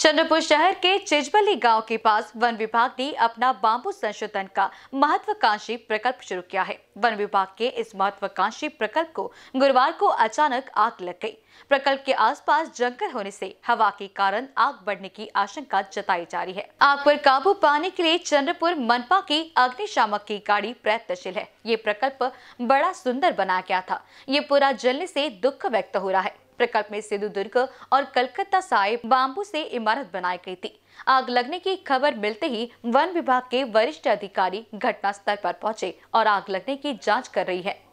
चंद्रपुर शहर के चिजबली गांव के पास वन विभाग ने अपना बांबू संशोधन का महत्वाकांक्षी प्रकल्प शुरू किया है वन विभाग के इस महत्वाकांक्षी प्रकल्प को गुरुवार को अचानक आग लग गई प्रकल्प के आसपास जंगल होने से हवा के कारण आग बढ़ने की आशंका जताई जा रही है आग पर काबू पाने के लिए चंद्रपुर मनपा की अग्निशामक की गाड़ी प्रयत्नशील है ये प्रकल्प बड़ा सुंदर बनाया गया था ये पूरा जलने से दुख व्यक्त हो रहा है प्रकल्प में सिद्धू दुर्ग और कलकत्ता साहिब बाम्बू से इमारत बनाई गई थी आग लगने की खबर मिलते ही वन विभाग के वरिष्ठ अधिकारी घटनास्थल पर पहुंचे और आग लगने की जांच कर रही है